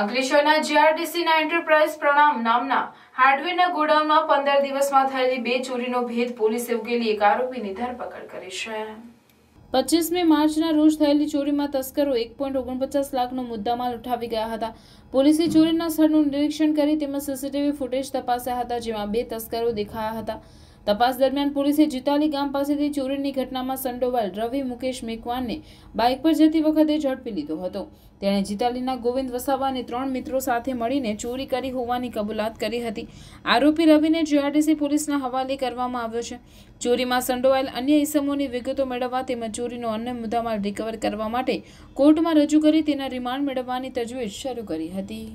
અંકલેશ્વરના જીઆરડીસીના એન્ટરપ્રાઇઝ પ્રણામ નામના હાર્ડવેરના ગોડાઉનમાં પંદર દિવસમાં થયેલી બે ચોરીનો ભેદ પોલીસે ઉકેલી એક આરોપીની ધરપકડ કરી છે પચીસમી માર્ચના રોજ થયેલી ચોરીમાં તસ્કરો એક પોઈન્ટ ઓગણપચાસ લાખનો મુદ્દામાલ ઉઠાવી ગયા હતા પોલીસે ચોરીના સ્થળનું નિરીક્ષણ કરી તેમાં સીસીટીવી ફૂટેજ તપાસ્યા હતા જેમાં બે તસ્કરો દેખાયા હતા તપાસ દરમિયાન પોલીસે જીતાલી ગામ પાસેથી ચોરીની ઘટનામાં સંડોવાયેલ રવિ મુકેશ મેકવાનને બાઇક પર જતી વખતે ઝડપી લીધો હતો તેણે જીતાલીના ગોવિંદ વસાવા અને ત્રણ મિત્રો સાથે મળીને ચોરી કરી હોવાની કબૂલાત કરી હતી આરોપી રવિને જીઆરડીસી પોલીસના હવાલે કરવામાં આવ્યો છે ચોરીમાં સંડોવાયેલ અન્ય ઇસમોની વિગતો મેળવવા તેમજ ચોરીનો અન્ય મુદ્દામાં રિકવર કરવા માટે કોર્ટમાં રજૂ કરી તેના રિમાન્ડ મેળવવાની તજવીજ શરૂ કરી હતી